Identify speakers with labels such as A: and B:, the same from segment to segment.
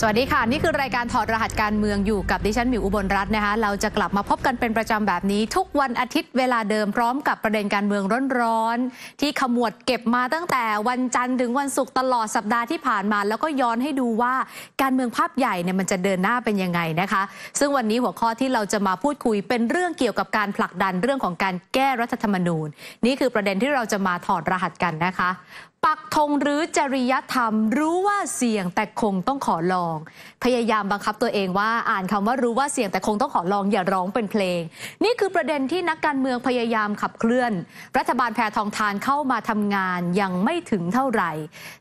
A: สวัสดีค่ะ นี่คือรายการถอดรหัสการเมืองอยู่กับดิฉันหมิวอุบลรัตน์นะคะเราจะกลับมาพบกันเป็นประจำแบบนี้ ทุกวันอาทิตย์เวลาเดิมพร้อมกับประเด็นการเมืองร้อนๆที่ขมวดเก็บมาตั้งแต่วันจันทร์ถึงวันศุกร์ตลอดสัปดาห์ที่ผ่านมาแล้วก็ย้อนให้ดูว่าการเมืองภาพใหญ่เนี่ยมันจะเดินหน้าเป็นยังไงนะคะ ซึ่งวันนี้หัวข้อที่เราจะมาพูดคุยเป็นเรื่องเกี่ยวกับการผลักดันเรื่องของการแก้รัฐธรรมนูญ นี่คือประเด็นที่เราจะมาถอดรหัสกันนะคะปักธงหรือจริยธรรม รู้ว่าเสี่ยงแต่คงต้องขอลอง พยายามบังคับตัวเองว่าอ่านคำว่ารู้ว่าเสี่ยงแต่คงต้องขอลองอย่าร้องเป็นเพลง นี่คือประเด็นที่นักการเมืองพยายามขับเคลื่อน รัฐบาลแพรทองทานเข้ามาทำงานยังไม่ถึงเท่าไหร่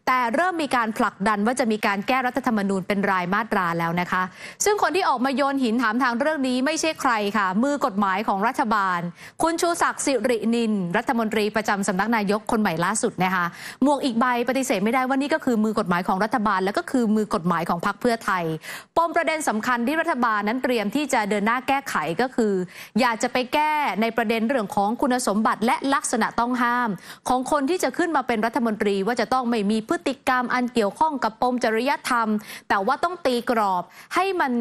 A: แต่เริ่มมีการผลักดันว่าจะมีการแก้รัฐธรรมนูญเป็นรายมาตราแล้วนะคะ ซึ่งคนที่ออกมาโยนหินถามทางเรื่องนี้ไม่ใช่ใครค่ะมือกฎหมายของรัฐบาล คุณชูศักดิ์สิรินินรัฐมนตรีประจำสำนักนายกคนใหม่ล่าสุดนะคะกอีกใบปฏิเสธไม่ได้ว่านี่ก็คือมือกฎหมายของรัฐบาล และก็คือมือกฎหมายของพรรคเพื่อไทยปมประเด็นสำคัญที่รัฐบาลนั้นเตรียมที่จะเดินหน้าแก้ไขก็คือ อยากจะไปแก้ในประเด็นเรื่องของคุณสมบัติและลักษณะต้องห้าม ของคนที่จะขึ้นมาเป็นรัฐมนตรีว่าจะต้องไม่มีพฤติกรรมอันเกี่ยวข้องกับปมจริยธรรม แต่ว่าต้องตีกรอบให้มัน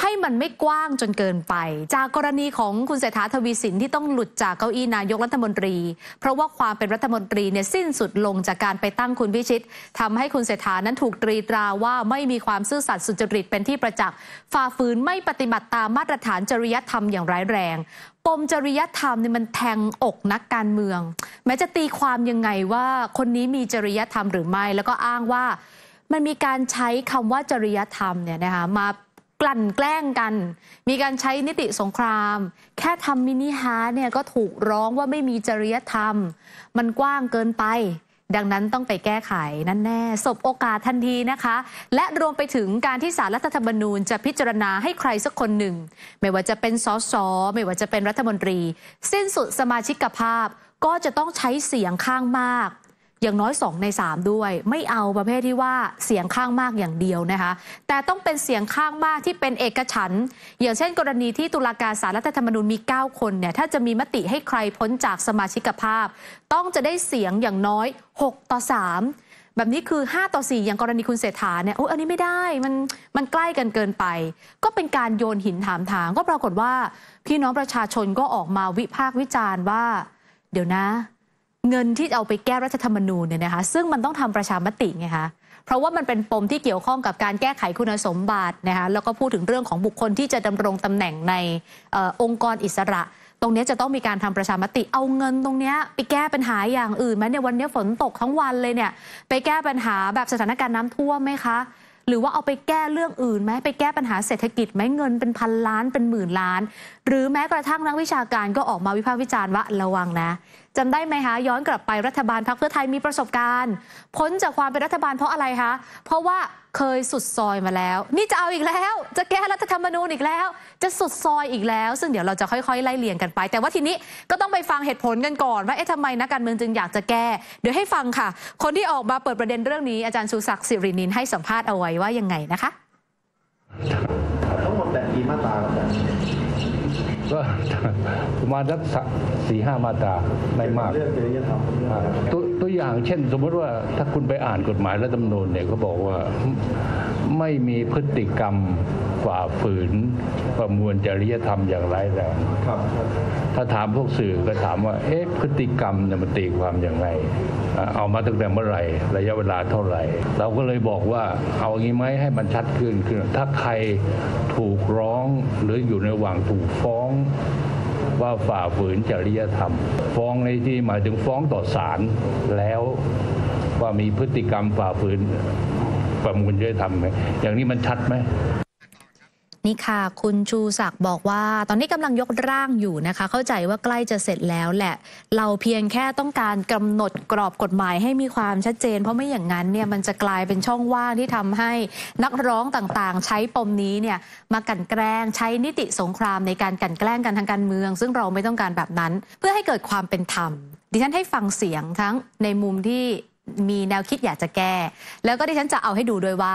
A: ให้มันไม่กว้างจนเกินไป จากกรณีของคุณเศรษฐาทวีสิน ที่ต้องหลุดจากเก้าอี้นายกรัฐมนตรี เพราะว่าความเป็นรัฐมนตรีเนี่ยสิ้นสุดลงจากการไปตั้งคุณพิชิต ทำให้คุณเศรษฐานั้นถูกตรีตราว่าไม่มีความซื่อสัตย์สุจริตเป็นที่ประจักษ์ฝ่าฝืนไม่ปฏิบัติตามมาตรฐานจริยธรรมอย่างร้ายแรงปมจริยธรรมเนี่ยมันแทงอกนักการเมือง แม้จะตีความยังไงว่า คนนี้มีจริยธรรมหรือไม่แล้วก็อ้างว่า มันมีการใช้คำว่าจริยธรรมเนี่ยนะคะมาลั่นแกล้งกัน มีการใช้นิติสงคราม แค่ทำมินิฮาร์เนี่ย ก็ถูกร้องว่าไม่มีจริยธรรม มันกว้างเกินไป ดังนั้นต้องไปแก้ไขนั่นแน่สบโอกาสทันทีนะคะ และรวมไปถึงการที่สารรัฐธรรมนูญจะพิจารณาให้ใครสักคนหนึ่ง ไม่ว่าจะเป็นสสไม่ว่าจะเป็นรัฐมนตรี สิ้นสุดสมาชิกภาพก็จะต้องใช้เสียงข้างมากอย่างน้อย2ใน3 ด้วย ไม่เอาประเภทที่ว่าเสียงข้างมากอย่างเดียวนะคะ แต่ต้องเป็นเสียงข้างมากที่เป็นเอกฉันอย่างเช่นกรณีที่ตุลาการสารรัฐธรรมนูญมี9คนเนี่ยถ้าจะมีมติให้ใครพ้นจากสมาชิกภาพ ต้องจะได้เสียงอย่างน้อย 6 ต่อ3แบบนี้คือ 5 ต่อ 4 อย่างกรณีคุณเศรษฐาเนี่ยโอ้อันนี้ไม่ได้ มัน มันใกล้กันเกินไป ก็เป็นการโยนหินถามทาง ก็ปรากฏว่าพี่น้องประชาชนก็ออกมาวิพากษ์วิจารณ์ว่า เดี๋ยวนะเงินที่เอาไปแก้รัฐธรรมนูญเนี่ยนะคะซึ่งมันต้องทำประชามติไงคะเพราะว่ามันเป็นปมที่เกี่ยวข้องกับการแก้ไขคุณสมบัตินะคะแล้วก็พูดถึงเรื่องของบุคคลที่จะดำรงตำแหน่งในอองค์กรอิสระ ตรงนี้จะต้องมีการทำประชามติเอาเงินตรงนี้ ไปแก้ปัญหาอย่างอื่นไหมเนี่ยวันนี้ฝนตกทั้งวันเลยเนี่ยไปแก้ปัญหาแบบสถานการณ์น้ำท่วมไหมคะหรือว่าเอาไปแก้เรื่องอื่นไหมไปแก้ปัญหาเศรษฐกิจไหมเงินเป็นพันล้านเป็นหมื่นล้านหรือแม้กระทั่งนักวิชาการก็ออกมาวิพากษ์วิจารณ์ว่าระวังนะจำได้ไหมคะย้อนกลับไปรัฐบาลพรรคเพื่อไทยมีประสบการณ์พ้นจากความเป็นรัฐบาลเพราะอะไรคะเพราะว่าเคยสุดซอยมาแล้ว นี่จะเอาอีกแล้ว จะแก้รัฐธรรมนูญอีกแล้ว จะสุดซอยอีกแล้ว ซึ่งเดี๋ยวเราจะค่อยๆ ไล่เลี่ยงกันไป แต่ว่าทีนี้ก็ต้องไปฟังเหตุผลกันก่อนว่าเอ๊ะทำไมนักการเมืองจึงอยากจะแก้เดี๋ยวให้ฟังค่ะ คนที่ออกมาเปิดประเด็นเรื่องนี้อาจารย์ชูศักดิ์สิรินินให้สัมภาษณ์เอาไว้ว่ายังไงนะคะ ทั้งหมดแบ่งีมาตราบก็ประมาณสักสี่ห้ามาตราไม่มาก ตัวอย่างเช่น สมมติว่าถ้าคุณไปอ่านกฎหมายรัฐธรรมนูญเนี่ย ก็บอกว่าไม่มีพฤติกรรมฝ่าฝืน ประมวลจริยธรรมอย่างไรแล้วครับถ้าถามพวกสื่อก็ถามว่า เอ๊ะ พฤติกรรมเนี่ยมันตีความอย่างไร เอามาตั้งแต่เมื่อไหร่ ระยะเวลาเท่าไหร่ เราก็เลยบอกว่า เอาอย่างนี้ไหมให้มันชัดขึ้นคือถ้าใครถูกร้องหรืออยู่ในหว่างถูกฟ้อง ว่าฝ่าฝืนจริยธรรม ฟ้องในที่หมายถึงฟ้องต่อศาลแล้วว่ามีพฤติกรรมฝ่าฝืนประมูลจะได้ทำไหมอย่างนี้มันชัดไหมนี่ค่ะ คุณชูศักดิ์บอกว่า ตอนนี้กำลังยกร่างอยู่นะคะ เข้าใจว่าใกล้จะเสร็จแล้วแหละ เราเพียงแค่ต้องการกำหนดกรอบกฎหมายให้มีความชัดเจน เพราะไม่อย่างนั้นเนี่ยมันจะกลายเป็นช่องว่างที่ทำให้นักร้องต่าง ๆ ใช้ปมนี้เนี่ยมากันแกล้งใช้นิติสงครามในการกันแกล้งกันทางการเมือง ซึ่งเราไม่ต้องการแบบนั้นเพื่อให้เกิดความเป็นธรรมดิฉันให้ฟังเสียงทั้งในมุมที่มีแนวคิดอยากจะแก้ แล้วก็ดิฉันจะเอาให้ดูด้วยว่า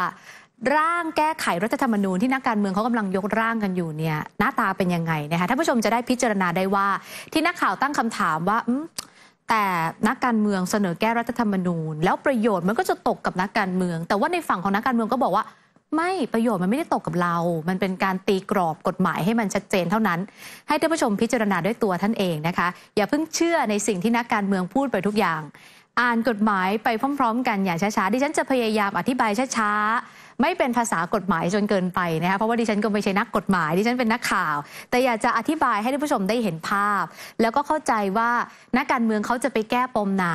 A: ร่างแก้ไขรัฐธรรมนูญที่นักการเมืองเขากำลังยกร่างกันอยู่เนี่ยหน้าตาเป็นยังไงนะคะท่านผู้ชมจะได้พิจารณาได้ว่าที่นักข่าวตั้งคำถามว่าแต่นักการเมืองเสนอแก้รัฐธรรมนูญแล้วประโยชน์มันก็จะตกกับนักการเมือง แต่ว่าในฝั่งของนักการเมืองก็บอกว่า ไม่ประโยชน์มันไม่ได้ตกกับเรา มันเป็นการตีกรอบกฎหมายให้มันชัดเจนเท่านั้น ให้ท่านผู้ชมพิจารณาด้วยตัวท่านเองนะคะอย่าเพิ่งเชื่อในสิ่งที่นักการเมืองพูดไปทุกอย่างอ่านกฎหมายไปพร้อมๆ กันอย่างช้าๆดิฉันจะพยายามอธิบายช้าๆไม่เป็นภาษากฎหมายจนเกินไปนะคะเพราะว่าดิฉันก็ไม่ใช่นักกฎหมายดิฉันเป็นนักข่าว แต่อยากจะอธิบายให้ท่านผู้ชมได้เห็นภาพ แล้วก็เข้าใจว่านักการเมืองเขาจะไปแก้ปมไหน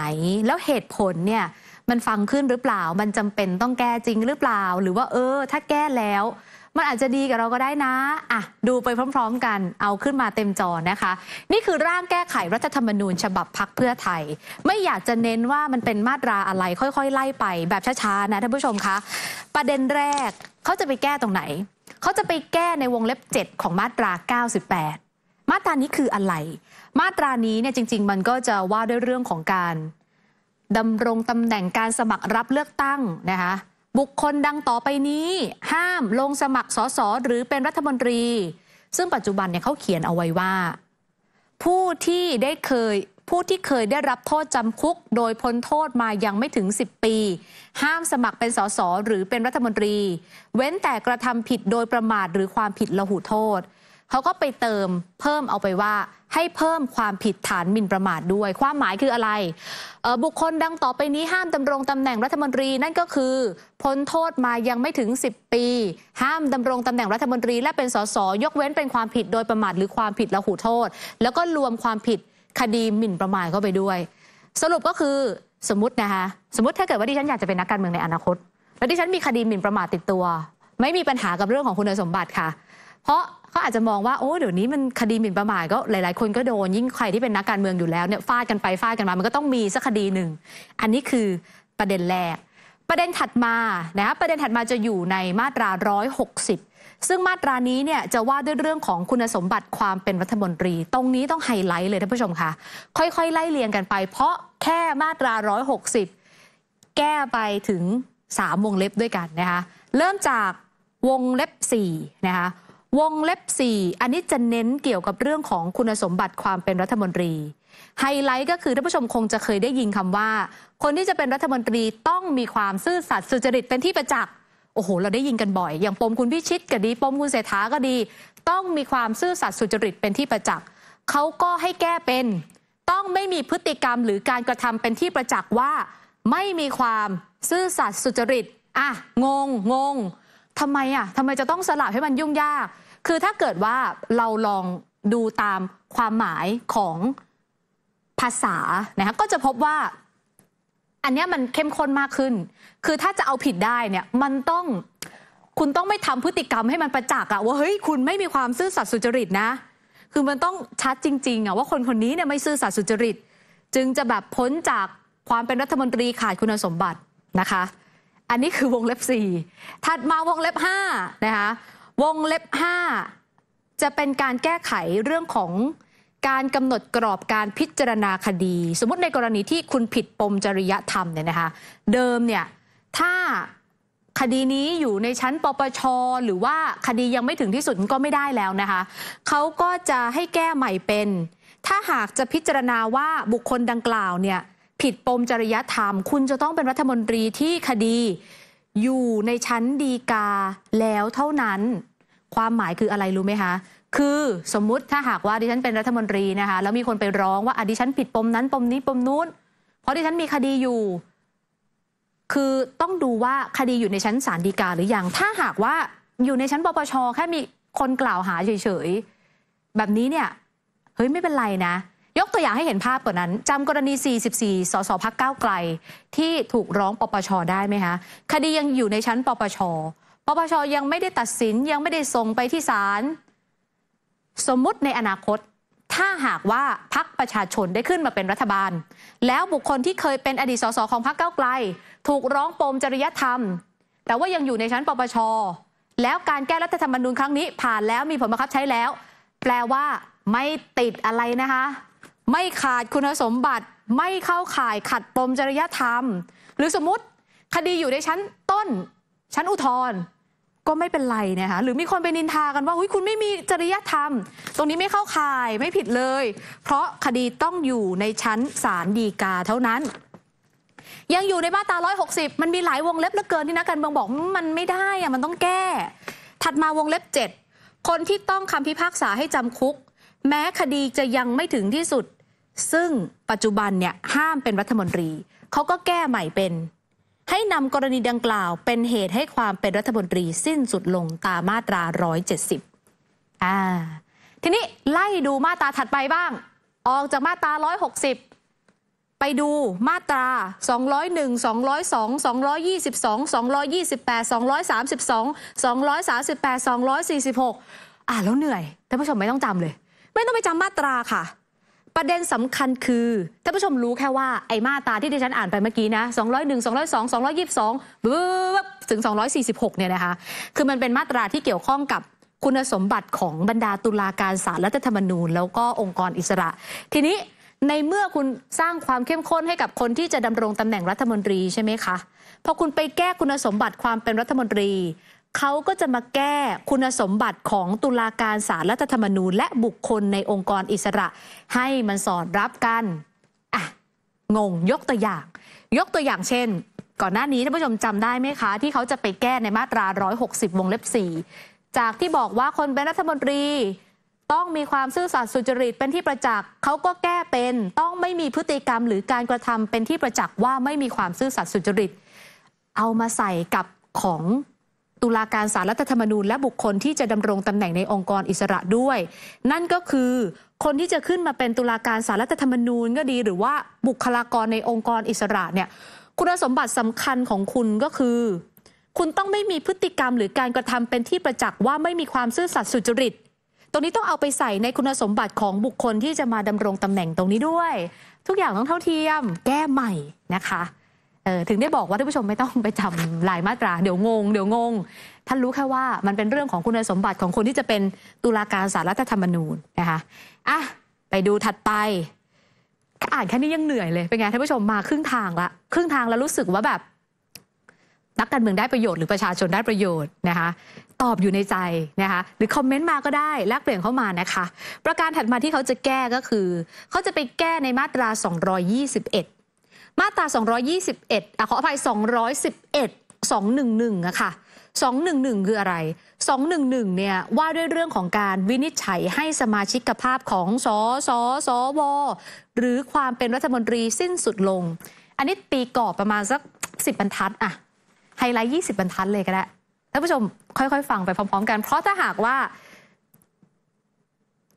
A: แล้วเหตุผลเนี่ยมันฟังขึ้นหรือเปล่า มันจำเป็นต้องแก้จริงหรือเปล่า หรือว่า เออ ถ้าแก้แล้วมันอาจจะดีกับเราก็ได้นะ อ่ะดูไปพร้อมๆ กัน เอาขึ้นมาเต็มจอนะคะ นี่คือร่างแก้ไขรัฐธรรมนูญฉบับพักเพื่อไทย ไม่อยากจะเน้นว่ามันเป็นมาตราอะไรค่อยๆไล่ไปแบบช้า ๆนะท่านผู้ชมคะ ประเด็นแรกเขาจะไปแก้ตรงไหน เขาจะไปแก้ในวงเล็บ 7 ของมาตรา 98 มาตรานี้คืออะไร มาตรานี้เนี่ยจริงๆมันก็จะว่าด้วยเรื่องของการดำรงตำแหน่งการสมัครรับเลือกตั้งนะคะบุคคลดังต่อไปนี้ ห้ามลงสมัครสสหรือเป็นรัฐมนตรี ซึ่งปัจจุบันเนี่ยเขาเขียนเอาไว้ว่า ผู้ที่ได้เคยผู้ที่เคยได้รับโทษจำคุกโดยพ้นโทษมายังไม่ถึง 10 ปี ห้ามสมัครเป็นสสหรือเป็นรัฐมนตรี เว้นแต่กระทำผิดโดยประมาทหรือความผิดละหุโทษเขาก็ไปเติมเพิ่มเอาไปว่าให้เพิ่มความผิดฐานหมิ่นประมาทด้วย ความหมายคืออะไร บุคคลดังต่อไปนี้ห้ามดำรงตำแหน่งรัฐมนตรีนั่นก็คือพ้นโทษมายังไม่ถึง 10 ปี ห้ามดำรงตำแหน่งรัฐมนตรีและเป็นสสยกเว้นเป็นความผิดโดยประมาทหรือความผิดละหูโทษ แล้วก็รวมความผิดคดีหมิ่นประมาทเข้าไปด้วย สรุปก็คือสมมตินะคะสมมติถ้าเกิดว่าดิฉันอยากจะเป็นนักการเมืองในอนาคต และดิฉันมีคดีหมิ่นประมาทติดตัว ไม่มีปัญหากับเรื่องของคุณสมบัติค่ะเพราะเขาอาจจะมองว่า โอ้ เดี๋ยวนี้มันคดีหมิ่นประมาทก็หลายๆคนก็โดนยิ่งใครที่เป็นนักการเมืองอยู่แล้วเนี่ยฟาดกันไปฟาดกันมา มันก็ต้องมีสักคดีหนึ่ง อันนี้คือประเด็นแรก ประเด็นถัดมานะประเด็นถัดมาจะอยู่ในมาตรา 160 ซึ่งมาตรานี้เนี่ยจะว่าด้วยเรื่องของคุณสมบัติความเป็นรัฐมนตรี ตรงนี้ต้องไฮไลท์เลยท่านผู้ชมคะค่อยๆไล่เรียงกันไป เพราะแค่มาตรา 160 แก้ไปถึง3วงเล็บด้วยกันนะคะ เริ่มจากวงเล็บ4นะคะวงเล็บ4อันนี้จะเน้นเกี่ยวกับเรื่องของคุณสมบัติความเป็นรัฐมนตรี ไฮไลท์ก็คือท่านผู้ชมคงจะเคยได้ยินคำว่า คนที่จะเป็นรัฐมนตรีต้องมีความซื่อสัตย์สุจริตเป็นที่ประจักษ์โอ้โห เราได้ยินกันบ่อย อย่างปมคุณพิชิตก็ดีปมคุณเสถาก็ดี ต้องมีความซื่อสัตย์สุจริตเป็นที่ประจักษ์เขาก็ให้แก้เป็นต้องไม่มีพฤติกรรมหรือการกระทำเป็นที่ประจักษ์ว่า ไม่มีความซื่อสัตย์สุจริตอ่ะงงงงทำไมอ่ะทำไมจะต้องสลับให้มันยุ่งยากคือถ้าเกิดว่าเราลองดูตามความหมายของภาษานะคะก็จะพบว่าอันนี้มันเข้มข้นมากขึ้น คือถ้าจะเอาผิดได้เนี่ยมันต้องคุณต้องไม่ทำพฤติกรรมให้มันประจักษ์อะว่าเฮ้ยคุณไม่มีความซื่อสัตย์สุจริตนะคือมันต้องชัดจริงๆอะว่าคนคนนี้เนี่ยไม่ซื่อสัตย์สุจริต จึงจะแบบพ้นจากความเป็นรัฐมนตรีขาดคุณสมบัตินะคะ อันนี้คือวงเล็บ 4 ถัดมาวงเล็บ 5 นะคะวงเล็บ 5 จะเป็นการแก้ไขเรื่องของการกำหนดกรอบการพิจารณาคดี สมมติในกรณีที่คุณผิดปมจริยธรรมเนี่ยนะคะเดิมเนี่ยถ้าคดีนี้อยู่ในชั้นปปชหรือว่าคดียังไม่ถึงที่สุดก็ไม่ได้แล้วนะคะเขาก็จะให้แก้ใหม่เป็น ถ้าหากจะพิจารณาว่าบุคคลดังกล่าวเนี่ยผิดปมจริยธรรม คุณจะต้องเป็นรัฐมนตรีที่คดีอยู่ในชั้นดีกาแล้วเท่านั้นความหมายคืออะไรรู้ไหมคะคือสมมุติถ้าหากว่าดิฉันเป็นรัฐมนตรีนะคะแล้วมีคนไปร้องว่าอดิฉันผิดปมนั้นปมนี้ปมนู้นเพราะดิฉันมีคดีอยู่ คือต้องดูว่าคดีอยู่ในชั้นศาลฎีกาหรือยังถ้าหากว่าอยู่ในชั้นปปช แค่มีคนกล่าวหา เฉย ๆ แบบนี้เนี่ยเฮ้ยไม่เป็นไรนะยกตัวอย่างให้เห็นภาพกว่านั้น จำกรณี 44 สสพักเก้าไกล ที่ถูกร้องปปชได้ไหมคะคดียังอยู่ในชั้น ปปชปปชยังไม่ได้ตัดสินยังไม่ได้ส่งไปที่ศาลสมมุติในอนาคต ถ้าหากว่าพักประชาชนได้ขึ้นมาเป็นรัฐบาล แล้วบุคคลที่เคยเป็นอดีตสสของพักเก้าไกล ถูกร้องปมจริยธรรม แต่ว่ายังอยู่ในชั้นปปชแล้วการแก้รัฐธรรมนูญครั้งนี้ผ่านแล้วมีผลบังคับใช้แล้ว แปลว่า ไม่ติดอะไรนะคะไม่ขาดคุณสมบัติไม่เข้าข่ายขัดปมจริยธรรม หรือสมมติคดีอยู่ในชั้นต้น ชั้นอุทธรณ์ก็ไม่เป็นไรนะคะหรือมีคนไปนินทากันว่าคุณไม่มีจริยธรรม ตรงนี้ไม่เข้าข่ายไม่ผิดเลย เพราะคดีต้องอยู่ในชั้นศาลฎีกาเท่านั้น ยังอยู่ในมาตรา160มันมีหลายวงเล็บเหลือเกินที่นักการเมืองบอกมันไม่ได้อะมันต้องแก้ ถัดมาวงเล็บ 7 คนที่ต้องคำพิพากษาให้จำคุก แม้คดีจะยังไม่ถึงที่สุดซึ่งปัจจุบันเนี่ยห้ามเป็นรัฐมนตรี เขาก็แก้ใหม่เป็น ให้นำกรณีดังกล่าวเป็นเหตุให้ความเป็นรัฐมนตรีสิ้นสุดลงตามมาตรา 170 อ่า ทีนี้ไล่ดูมาตราถัดไปบ้าง ออกจากมาตรา 160 ไปดูมาตรา 201 202 222 228 232 238 246 อ่าแล้วเหนื่อยท่านผู้ชมไม่ต้องจำเลย ไม่ต้องไปจำมาตราค่ะประเด็นสำคัญคือท่านผู้ชมรู้แค่ว่าไอ้มาตาที่ดิฉันอ่านไปเมื่อกี้นะ201 202 222บึ๊บถึง246 เนี่ยนะคะ คือมันเป็นมาตราที่เกี่ยวข้องกับคุณสมบัติของบรรดาตุลาการศาลรัฐธรรมนูญ แล้วก็องค์กรอิสระ ทีนี้ ในเมื่อคุณสร้างความเข้มข้นให้กับคนที่จะดำรงตำแหน่งรัฐมนตรีใช่ไหมคะ พอคุณไปแก้คุณสมบัติความเป็นรัฐมนตรีเขาก็จะมาแก้คุณสมบัติของตุลาการสารรัฐธรรมนูญและบุคคลในองค์กรอิสระ ให้มันสอดรับกัน อ่ะ งงยกตัวอย่าง ยกตัวอย่างเช่น ก่อนหน้านี้ท่านผู้ชมจำได้ไหมคะที่เขาจะไปแก้ในมาตรา 160 วงเล็บ 4 จากที่บอกว่าคนเป็นรัฐมนตรีต้องมีความซื่อสัตย์สุจริตเป็นที่ประจักษ์ เขาก็แก้เป็นต้องไม่มีพฤติกรรม หรือการกระทำเป็นที่ประจักษ์ว่าไม่มีความซื่อสัตย์สุจริต เอามาใส่กับของตุลาการสารรัฐธรรมนูญและบุคคลที่จะดำรงตำแหน่งในองค์กรอิสระด้วย นั่นก็คือ คนที่จะขึ้นมาเป็นตุลาการสารรัฐธรรมนูญก็ดี หรือว่าบุคลากรในองค์กรอิสระเนี่ย คุณสมบัติสำคัญของคุณก็คือ คุณต้องไม่มีพฤติกรรม หรือการกระทำเป็นที่ประจักษ์ว่าไม่มีความซื่อสัตย์สุจริตตรงนี้ต้องเอาไปใส่ในคุณสมบัติของบุคคลที่จะมาดำรงตำแหน่งตรงนี้ด้วย ทุกอย่างต้องเท่าเทียม แก้ใหม่นะคะออถึงได้บอกว่าท่านผู้ชมไม่ต้องไปจำหลายมาตราเดี๋ยวงงเดี๋ยวงงท่านรู้แค่ว่ามันเป็นเรื่องของคุณสมบัติของคนที่จะเป็นตุลาการสารรัฐธรรมนูญนะคะอ่ะไปดูถัดไปอ่านแค่นี้ยังเหนื่อยเลยเป็นไงท่านผู้ชมมาครึ่งทางละครึ่งทางแล้วรู้สึกว่าแบบนักการเมืองได้ประโยชน์หรือประชาชนได้ประโยชน์นะคะตอบอยู่ในใจนะคะหรือคอมเมนต์มาก็ได้แลกเปลี่ยนเข้ามานะคะประการถัดมาที่เขาจะแก้ก็คือเขาจะไปแก้ในมาตรา 221มาตรา 221อ่ะขออภัย 211 211อะค่ะ211 คืออะไร 211 เนี่ยว่าด้วยเรื่องของการวินิจฉัยให้สมาชิกภาพของ สส สว หรือความเป็นรัฐมนตรีสิ้นสุดลง อันนี้ตีกรอบประมาณสัก 10 บรรทัดอะไฮไลท์ 20 บรรทัดเลยก็ได้ ท่านผู้ชมค่อยๆ ฟังไปพร้อมๆ กัน เพราะถ้าหากว่า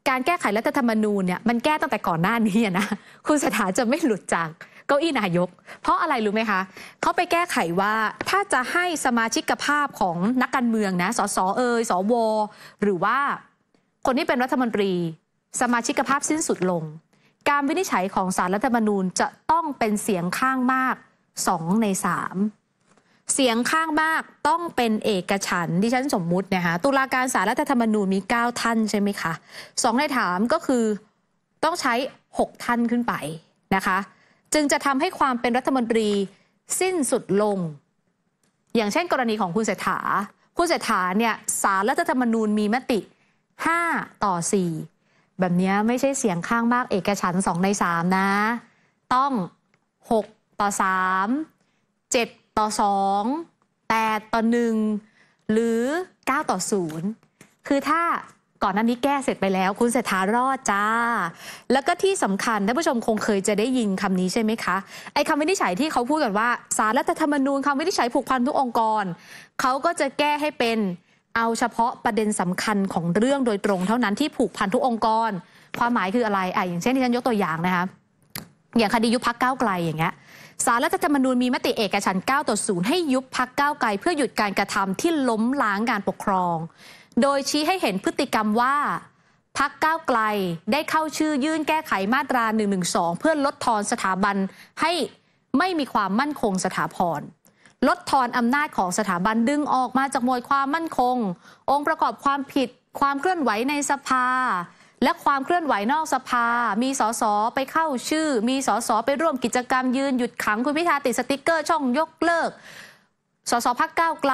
A: การแก้ไขรัฐธรรมนูญเนี่ยมันแก้ตั้งแต่ก่อนหน้านี้นะ คุณสถาจะไม่หลุดจากเก้าอี้นายก เพราะอะไรรู้ไหมคะ เขาไปแก้ไขว่าถ้าจะให้สมาชิกภาพของนักการเมืองนะสสเอยสวหรือว่าคนที่เป็นรัฐมนตรี สมาชิกภาพสิ้นสุดลง การวินิจฉัยของสารรัฐธรรมนูญจะต้องเป็นเสียงข้างมาก 2ในสามเสียงข้างมากต้องเป็นเอกฉันที่ฉันสมมุตินะคะตุลาการสารรัฐธรรมนูญมี 9 ท่านใช่ไหมคะสองในถามก็คือต้องใช้ 6 ท่านขึ้นไปนะคะจึงจะทำให้ความเป็นรัฐมนตรีสิ้นสุดลง อย่างเช่นกรณีของคุณเศรษฐา คุณเศรษฐาเนี่ยสารรัฐธรรมนูญมีมติ 5 ต่อ 4 แบบนี้ไม่ใช่เสียงข้างมากเอกฉัน 2 ใน 3 นะ ต้อง 6 ต่อ 3 7 ต่อ 2 8 ต่อ 1 หรือ 9 ต่อ 0 คือถ้าก่อนหน้านี้แก้เสร็จไปแล้วคุณเศรษฐารอดจ้า แล้วก็ที่สำคัญท่านผู้ชมคงเคยจะได้ยินคำนี้ใช่ไหมคะไอ้คำวินิจฉัยที่เขาพูดกันว่าสารรัฐธรรมนูญคำวินิจฉัยผูกพันทุกองค์กร เขาก็จะแก้ให้เป็นเอาเฉพาะประเด็นสำคัญของเรื่องโดยตรงเท่านั้นที่ผูกพันทุกองค์กร ความหมายคืออะไรอ่ะอย่าง เช่นที่ฉันยกตัวอย่างนะคะอย่างคดียุบพักก้าวไกลอย่างเงี้ยสารรัฐธรรมนูญมีมติเอกฉันท์9ต่อ0ให้ยุบพักก้าวไกล เพื่อหยุดการกระทำที่ล้มล้างการปกครองโดยชี้ให้เห็นพฤติกรรมว่าพักก้าวไกลได้เข้าชื่อยื่นแก้ไขมาตรา 112 เพื่อลดทอนสถาบันให้ไม่มีความมั่นคงสถาพร ลดทอนอำนาจของสถาบันดึงออกมาจากหมวดความมั่นคง องค์ประกอบความผิด ความเคลื่อนไหวในสภา และความเคลื่อนไหวนอกสภา มีสสไปเข้าชื่อ มีสสไปร่วมกิจกรรมยืนหยุดขังคุณพิธาติดสติกเกอร์ ช่องยกเลิกสสพักก้าวไกล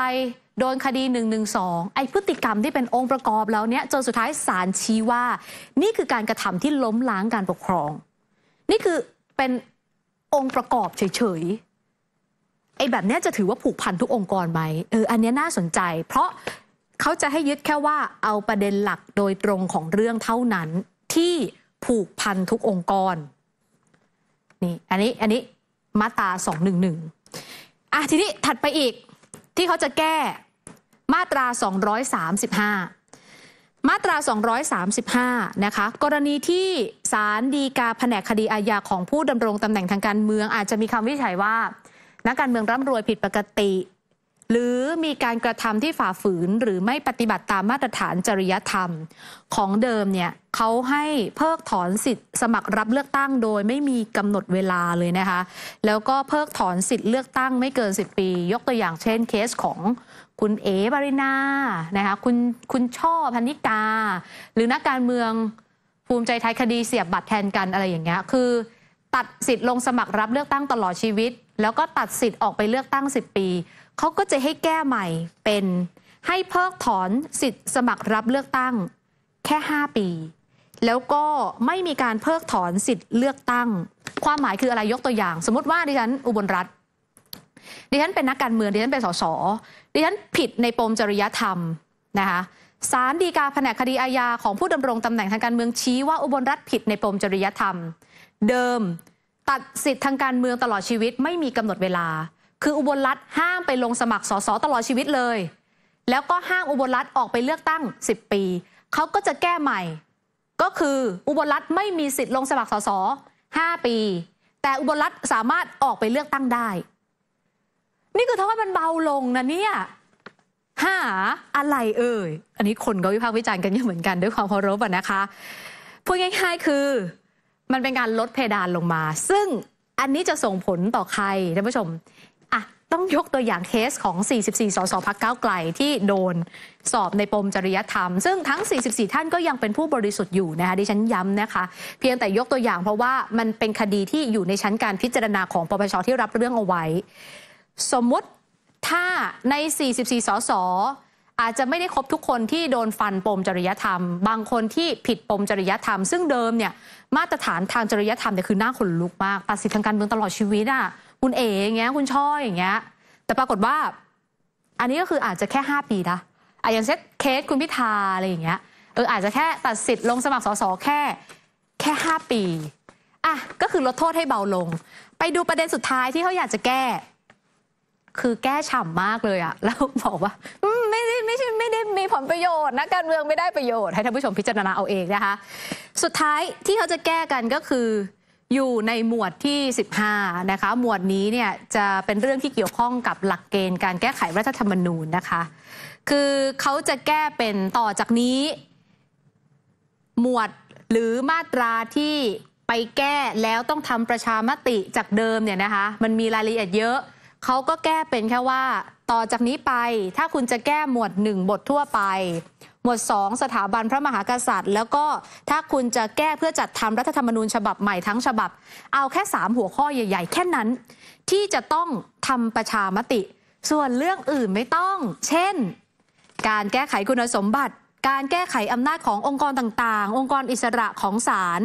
A: โดนคดี1นึไอ้พฤติกรรมที่เป็นองค์ประกอบแล้วเนี้ยจนสุดท้ายศาลชี้ว่า นี่คือการกระทำที่ล้มล้างการปกครอง นี่คือเป็นองค์ประกอบเฉยๆไอ้แบบนี้จะถือว่าผูกพันทุกองค์กรไหมเอออันนี้น่าสนใจ เพราะเขาจะให้ยึดแค่ว่าเอาประเด็นหลักโดยตรงของเรื่องเท่านั้นที่ผูกพันทุกองค์กรนี่อันนี้อันนี้มาตา211อ่ะทีนี้ถัดไปอีกที่เขาจะแก้มาตรา 235 มาตรา 235 นะคะ กรณีที่ศาลฎีกาแผนกคดีอาญาของผู้ดำรงตำแหน่งทางการเมืองอาจจะมีคำวิจัยว่า นักการเมืองร่ำรวยผิดปกติหรือมีการกระทำที่ฝ่าฝืนหรือไม่ปฏิบัติตามมาตรฐานจริยธรรมของเดิมเนี่ยเขาให้เพิกถอนสิทธิ์สมัครรับเลือกตั้งโดย ไม่มีกำหนดเวลาเลยนะคะ แล้วก็เพิกถอนสิทธิ์เลือกตั้งไม่เกิน10 ปี ยกตัวอย่างเช่น เคสของคุณเอ๋บารินานะคะคุณคุณช่อพันิกาหรือนักการเมืองภูมิใจไทยคดีเสียบบัตรแทนกันอะไรอย่างเงี้ยคือตัดสิทธิ์ลงสมัครรับเลือกตั้งตลอดชีวิตแล้วก็ตัดสิทธิ์ออกไปเลือกตั้ง 10 ปี เขาก็จะให้แก้ใหม่เป็นให้เพิกถอนสิทธิ์สมัครรับเลือกตั้งแค่ 5 ปี แล้วก็ไม่มีการเพิกถอนสิทธิ์เลือกตั้ง ความหมายคืออะไรยกตัวอย่าง สมมติว่าดิฉันอุบลรัฐดิฉันเป็นนักการเมืองดิฉันเป็นสสดิฉันผิดในปมจริยธรรมนะคะศาลฎีกาแผนกคดีอาญาของผู้ดำรงตำแหน่งทางการเมืองชี้ว่าอุบลรัฐผิดในปมจริยธรรม เดิมัดสิทธิ์ทางการเมืองตลอดชีวิตไม่มีกำหนดเวลา คืออุบลรัฐห้ามไปลงสมัครสสตลอดชีวิตเลย แล้วก็ห้ามอุบลรัฐออกไปเลือกตั้ง 10 ปี เขาก็จะแก้ใหม่ ก็คืออุบลรัฐไม่มีสิทธิ์ลงสมัครสส5ปี แต่อุบลรัฐสามารถออกไปเลือกตั้งได้ นี่คือทว่ามันเบาลงนะเนี่ยหาอะไรเอ่ยอันนี้คนก็วิพากษ์วิจารณ์กันเยอะเหมือนกันด้วยความเคารพนะคะพูดง่ายๆคือมันเป็นการลดเพดานลงมา ซึ่งอันนี้จะส่งผลต่อใครท่านผู้ชมอ่ะต้องยกตัวอย่างเคสของ 44สสพักเก้าไกลที่โดนสอบในปมจริยธรรม ซึ่งทั้ง 44 ท่านก็ยังเป็นผู้บริสุทธิ์อยู่นะคะดิฉันย้ำนะคะ เพียงแต่ยกตัวอย่างเพราะว่ามันเป็นคดีที่อยู่ในชั้นการพิจารณาของปปชที่รับเรื่องเอาไว้ สมมติถ้าใน44สสอาจจะไม่ได้ครบทุกคนที่โดนฟันปมจริยธรรม บางคนที่ผิดปมจริยธรรม ซึ่งเดิมเนี่ยมาตรฐานทางจริยธรรมเนี่ยคือหน้าขนลุกมากตัดสิทธิทางการเมืองตลอดชีวิตอ่ะคุณเอ๋อย่างเงี้ยคุณช่อยอย่างเงี้ยแต่ปรากฏว่าอันนี้ก็คืออาจจะแค่ 5 ปีนะอาอย่างเช่นเคสคุณพิธาอะไรอย่างเงี้ยเอออาจจะแค่ตัดสิทธิ์ลงสมัครสสแค่แค่ 5 ปีอ่ะก็คือลดโทษให้เบาลง ไปดูประเด็นสุดท้ายที่เขาอยากจะแก้คือแก้ฉ่ำมากเลยอะแล้วบอกว่าไม่ได้ไม่ใช่ไม่ได้มีผลประโยชน์นะการเมืองไม่ได้ประโยชน์ให้ท่านผู้ชมพิจารณาเอาเองนะคะสุดท้ายที่เขาจะแก้กันก็คืออยู่ในหมวดที่ 15นะคะหมวดนี้เนี่ยจะเป็นเรื่องที่เกี่ยวข้องกับหลักเกณฑ์การแก้ไขรัฐธรรมนูญนะคะ คือเขาจะแก้เป็นต่อจากนี้ หมวดหรือมาตราที่ไปแก้แล้วต้องทำประชามติจากเดิมเนี่ยนะคะมันมีรายละเอียดเยอะ เขาก็แก้เป็นแค่ว่าต่อจากนี้ไปถ้าคุณจะแก้หมวด 1 บททั่วไป หมวด 2 สถาบันพระมหากษัตริย์ แล้วก็ถ้าคุณจะแก้เพื่อจัดทำรัฐธรรมนูญฉบับใหม่ทั้งฉบับ เอาแค่ 3 หัวข้อใหญ่ ๆ แค่นั้น ที่จะต้องทำประชามติ ส่วนเรื่องอื่นไม่ต้อง เช่น การแก้ไขคุณสมบัติ การแก้ไขอำนาจขององค์กรต่างๆ องค์กรอิสระของศาล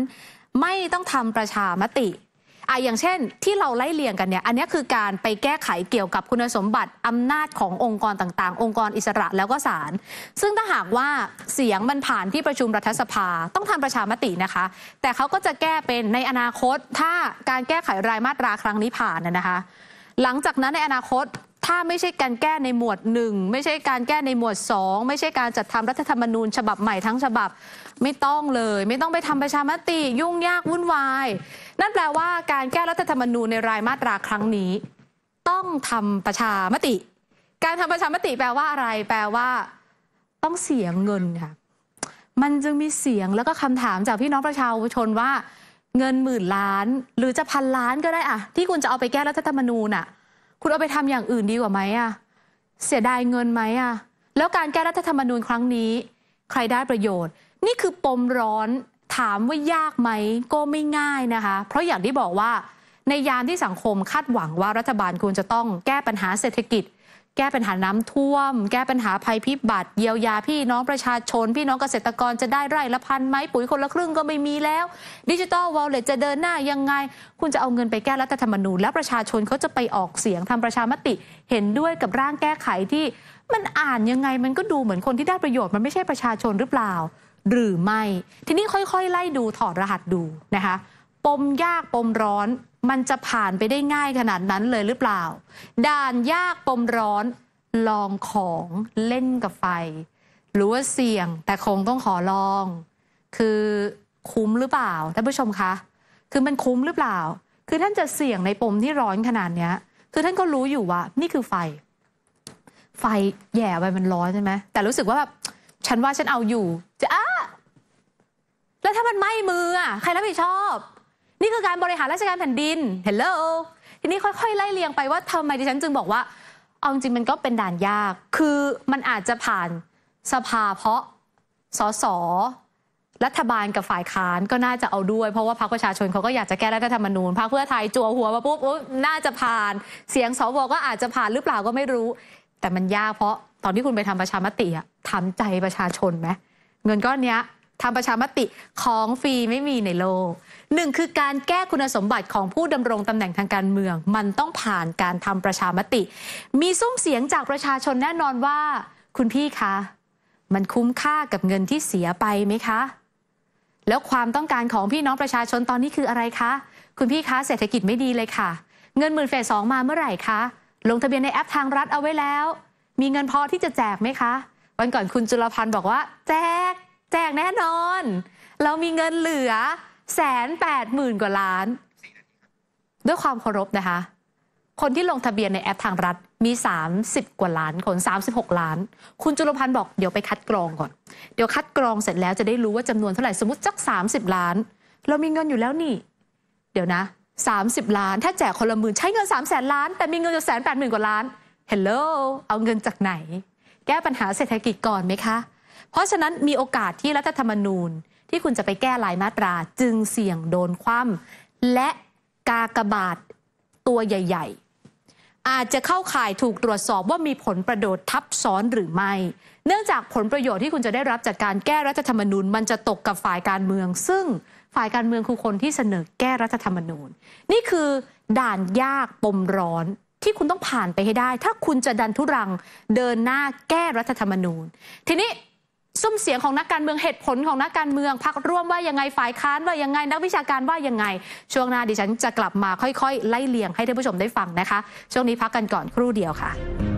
A: ไม่ต้องทำประชามติอะอย่างเช่น ที่เราไล่เลียงกันเนี่ยอันนี้คือการไปแก้ไขเกี่ยวกับคุณสมบัติอำนาจขององค์กรต่างๆ องค์กรอิสระแล้วก็ศาลซึ่งถ้าหากว่าเสียงมันผ่านที่ประชุมรัฐสภาต้องทำประชามตินะคะแต่เขาก็จะแก้เป็นในอนาคต ถ้าการแก้ไขรายมาตราครั้งนี้ผ่านนะคะ หลังจากนั้นในอนาคตถ้าไม่ใช่การแก้ในหมวด 1 ไม่ใช่การแก้ในหมวด 2 ไม่ใช่การจัดทำรัฐธรรมนูญฉบับใหม่ทั้งฉบับไม่ต้องเลย ไม่ต้องไปทำประชามติยุ่งยาก วุ่นวาย นั่นแปลว่า การแก้รัฐธรรมนูญในรายมาตราครั้งนี้ ต้องทำประชามติ การทำประชามติแปลว่าอะไร แปลว่า ต้องเสียเงินค่ะมันจึงมีเสียงแล้วก็คำถามจากพี่น้องประชาชนว่า เงินหมื่นล้าน หรือจะพันล้านก็ได้อะที่คุณจะเอาไปแก้รัฐธรรมนูญอะคุณเอาไปทำอย่างอื่นดีกว่าไหมอะเสียดายเงินไหมอะแล้วการแก้รัฐธรรมนูญครั้งนี้ ใครได้ประโยชน์นี่คือปมร้อนถามว่ายากไหมก็ไม่ง่ายนะคะ เพราะอย่างที่บอกว่า ในยามที่สังคมคาดหวังว่ารัฐบาลควรจะต้องแก้ปัญหาเศรษฐกิจ แก้ปัญหาน้ำท่วม แก้ปัญหาภัยพิบัติเยียวยาพี่น้องประชาชน พี่น้องเกษตรกรจะได้ไร่ละพันไหมปุ๋ยคนละครึ่งก็ไม่มีแล้วดิจิตอลวอลเล็ตจะเดินหน้ายังไง คุณจะเอาเงินไปแก้รัฐธรรมนูญและประชาชนเขาจะไปออกเสียงทำประชามติ เห็นด้วยกับร่างแก้ไขที่มันอ่านยังไง มันก็ดูเหมือนคนที่ได้ประโยชน์มันไม่ใช่ประชาชนหรือเปล่าหรือไม่ทีนี้ค่อยๆไล่ดูถอดรหัสดูนะคะปมยากปมร้อนมันจะผ่านไปได้ง่ายขนาดนั้นเลยหรือเปล่าด่านยากปมร้อนลองของเล่นกับไฟหรือว่าเสี่ยงแต่คงต้องขอลอง คือคุ้มหรือเปล่าท่านผู้ชมคะคือมันคุ้มหรือเปล่า คือท่านจะเสี่ยงในปมที่ร้อนขนาดเนี้ยคือท่านก็รู้อยู่ว่านี่คือไฟ ไฟแย่ไปมันร้อนใช่ไหมแต่รู้สึกว่าแบบฉันว่าฉันเอาอยู่จะอ้าแล้วถ้ามันไหม้มืออ่ะใครรับผิดชอบ นี่คือการบริหารราชการแผ่นดินเฮลโลทีนี้ค่อยๆไล่เลียงไปว่า ทำไมดิฉันจึงบอกว่าเอาจริงมันก็เป็นด่านยาก คือมันอาจจะผ่านสภาเพราะสสรัฐบาลกับฝ่ายค้านก็น่าจะเอาด้วยเพราะว่าพรรคประชาชนเขาก็อยากจะแก้รัฐธรรมนูญพรรคเพื่อไทยจั่วหัวมาปุ๊บน่าจะผ่าน เสียงสวก็อาจจะผ่านหรือเปล่าก็ไม่รู้ แต่มันยากเพราะตอนที่คุณไปทำประชามติอะทำใจประชาชนไหมเงินก้อนเนี้ยทำประชามติของฟรีไม่มีในโลกหนึ่งคือการแก้คุณสมบัติของผู้ดำรงตำแหน่งทางการเมือง มันต้องผ่านการทำประชามติ มีซุ้มเสียงจากประชาชนแน่นอนว่า คุณพี่คะ มันคุ้มค่ากับเงินที่เสียไปไหมคะ แล้วความต้องการของพี่น้องประชาชนตอนนี้คืออะไรคะ คุณพี่คะ เศรษฐกิจไม่ดีเลยค่ะ เงินหมื่นเฟสสองมาเมื่อไหร่คะลงทะเบียนในแอปทางรัฐเอาไว้แล้ว มีเงินพอที่จะแจกไหมคะ วันก่อนคุณจุลพันธ์บอกว่า แจกแจกแน่นอน เรามีเงินเหลือแสนแปดหมื่นกว่าล้าน ด้วยความเคารพนะคะ คนที่ลงทะเบียนในแอปทางรัฐมี 30 กว่าล้านคน 36 ล้าน คุณจุลพันธ์บอกเดี๋ยวไปคัดกรองก่อน เดี๋ยวคัดกรองเสร็จแล้วจะได้รู้ว่าจำนวนเท่าไหร่ สมมติจัก 30 ล้าน เรามีเงินอยู่แล้วนี่ เดี๋ยวนะ 30 ล้าน ถ้าแจกคนละหมื่นใช้เงิน 3 0 0แสนล้านแต่มีเงินอยู่แสนแปดหมื่นกว่าล้านเฮลโลเอาเงินจากไหน แก้ปัญหาเศรษฐกิจก่อนไหมคะเพราะฉะนั้นมีโอกาสที่รัฐธรรมนูญ ที่คุณจะไปแก้ลายมาตราจึงเสี่ยงโดนคว่ำและกากบาทตัวใหญ่ ๆ อาจจะเข้าข่ายถูกตรวจสอบว่ามีผลประโยชน์ทับซ้อนหรือไม่ เนื่องจากผลประโยชน์ที่คุณจะได้รับจากการแก้รัฐธรรมนูญมันจะตกกับฝ่ายการเมือง ซึ่งฝ่ายการเมืองคือคนที่เสนอแก้รัฐธรรมนูญ นี่คือด่านยากปมร้อนที่คุณต้องผ่านไปให้ได้ ถ้าคุณจะดันทุรังเดินหน้าแก้รัฐธรรมนูญ ทีนี้ซุ้มเสียงของนักการเมืองเหตุผลของนักการเมือง พักร่วมว่ายังไงฝ่ายค้านว่ายังไง นักวิชาการว่ายังไง ช่วงหน้าดิฉันจะกลับมาค่อยๆ ไล่เลียงให้ท่านผู้ชมได้ฟังนะคะ ช่วงนี้พักกันก่อนครู่เดียวค่ะ